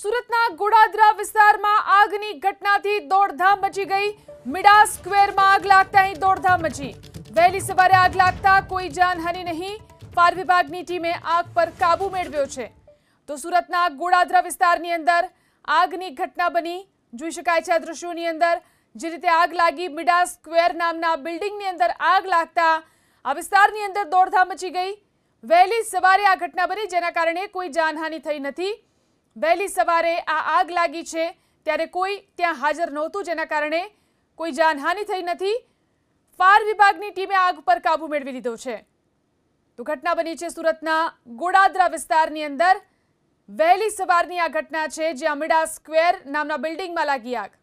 સુરતના ગોડાદરા વિસ્તારમાં આગની ઘટનાથી દોડધામ મચી ગઈ મિડા સ્ક્વેરમાં આગ લાગતા અહીં દોડધામ મચી વહેલી સવારે આગ લાગતા કોઈ જાનહાનિ નહીં ફાયર વિભાગની ટીમે આગ પર કાબુ મેળવ્યો છે તો સુરતના ગોડાદરા વિસ્તારની અંદર આગની ઘટના બની જોઈ શકાય છે આ દ્રશ્યોની અંદર જે રીતે આગ લાગી મિડા સ્ક્વેર નામના બિલ્ડિંગની અંદર આગ લાગતા આ વિસ્તારની અંદર દોડધામ મચી ગઈ વહેલી સવારે આ ઘટના બની જેના કારણે કોઈ જાનહાનિ થઈ નથી વહેલી સવારે આ આગ લાગી છે ત્યારે કોઈ ત્યાં હાજર નહોતું જેના કારણે કોઈ જાનહાનિ થઈ નથી ફાયર વિભાગની ટીમે આગ પર કાબુ મેળવી લીધો છે તો ઘટના બની છે સુરતના ગોડાદરા વિસ્તારની અંદર વહેલી સવારની આ ઘટના છે જે અમીડા સ્ક્વેર નામના બિલ્ડિંગમાં લાગી આગ